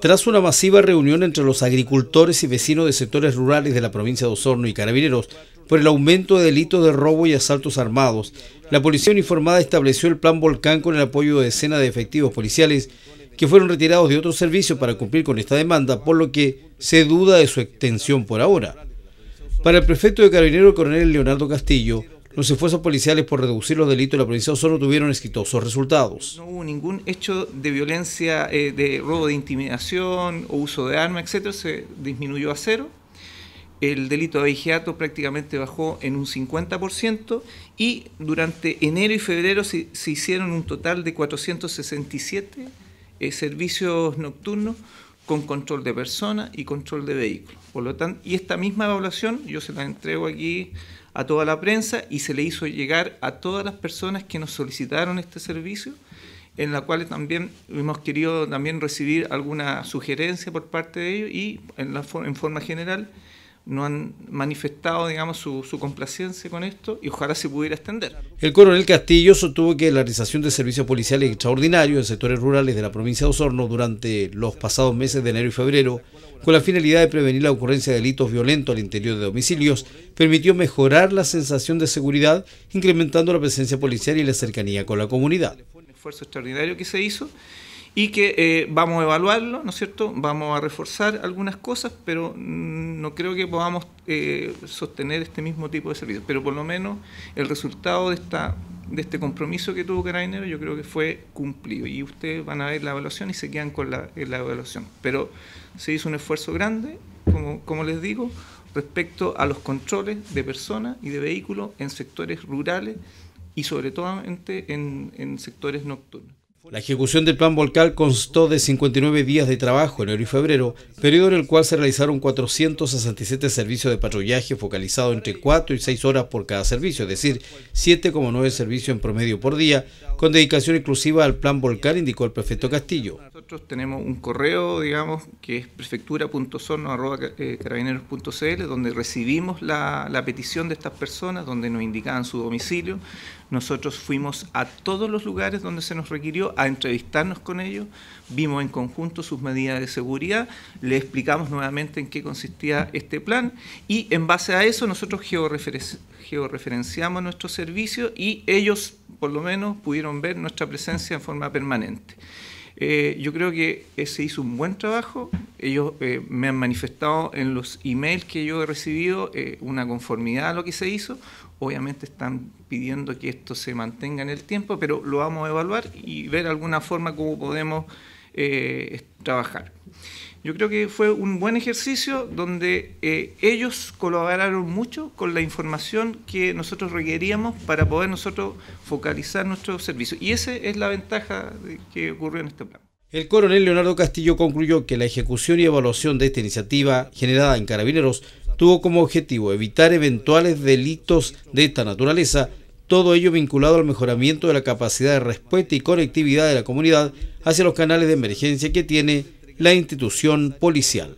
Tras una masiva reunión entre los agricultores y vecinos de sectores rurales de la provincia de Osorno y carabineros por el aumento de delitos de robo y asaltos armados, la policía uniformada estableció el plan Volcán con el apoyo de decenas de efectivos policiales que fueron retirados de otro servicio para cumplir con esta demanda, por lo que se duda de su extensión por ahora. Para el prefecto de Carabineros, coronel Leonardo Castillo, los esfuerzos policiales por reducir los delitos de la provincia solo tuvieron exitosos resultados. No hubo ningún hecho de violencia, eh, de robo de intimidación o uso de arma, etc. Se disminuyó a cero. El delito de vigiato prácticamente bajó en un 50% y durante enero y febrero se, hicieron un total de 467 eh, servicios nocturnos con control de personas y control de vehículos. Por lo tanto, y esta misma evaluación yo se la entrego aquí a toda la prensa y se le hizo llegar a todas las personas que nos solicitaron este servicio, en la cual también hemos querido también recibir alguna sugerencia por parte de ellos y en, la, en forma general no han manifestado, digamos, su, complacencia con esto y ojalá se pudiera extender. El coronel Castillo sostuvo que la realización de servicios policiales extraordinarios en sectores rurales de la provincia de Osorno durante los pasados meses de enero y febrero, con la finalidad de prevenir la ocurrencia de delitos violentos al interior de domicilios, permitió mejorar la sensación de seguridad, incrementando la presencia policial y la cercanía con la comunidad. Un esfuerzo extraordinario que se hizo y que eh, vamos a evaluarlo, ¿no es cierto? Vamos a reforzar algunas cosas, pero mm, no creo que podamos eh, sostener este mismo tipo de servicios. Pero por lo menos el resultado de, esta, de este compromiso que tuvo Carabineros yo creo que fue cumplido. Y ustedes van a ver la evaluación y se quedan con la, la evaluación. Pero se hizo un esfuerzo grande, como, como les digo, respecto a los controles de personas y de vehículos en sectores rurales y sobre todo en, en sectores nocturnos. La ejecución del plan volcán constó de 59 días de trabajo, enero y febrero, periodo en el cual se realizaron 467 servicios de patrullaje focalizado entre 4 y 6 horas por cada servicio, es decir, 7,9 servicios en promedio por día, con dedicación exclusiva al plan volcán, indicó el prefecto Castillo. Nosotros tenemos un correo, digamos, que es prefectura.sorno.carabineros.cl, donde recibimos la, la petición de estas personas, donde nos indicaban su domicilio. Nosotros fuimos a todos los lugares donde se nos requirió a entrevistarnos con ellos, vimos en conjunto sus medidas de seguridad, le explicamos nuevamente en qué consistía este plan y en base a eso nosotros georreferenciamos nuestro servicio y ellos por lo menos pudieron ver nuestra presencia en forma permanente. Eh, yo creo que se hizo un buen trabajo. Ellos eh, me han manifestado en los emails que yo he recibido eh, una conformidad a lo que se hizo. Obviamente están pidiendo que esto se mantenga en el tiempo, pero lo vamos a evaluar y ver alguna forma cómo podemos trabajar. Yo creo que fue un buen ejercicio donde eh, ellos colaboraron mucho con la información que nosotros requeríamos para poder nosotros focalizar nuestros servicios. Y esa es la ventaja que ocurrió en este plan. El coronel Leonardo Castillo concluyó que la ejecución y evaluación de esta iniciativa generada en Carabineros tuvo como objetivo evitar eventuales delitos de esta naturaleza, todo ello vinculado al mejoramiento de la capacidad de respuesta y conectividad de la comunidad hacia los canales de emergencia que tiene la institución policial.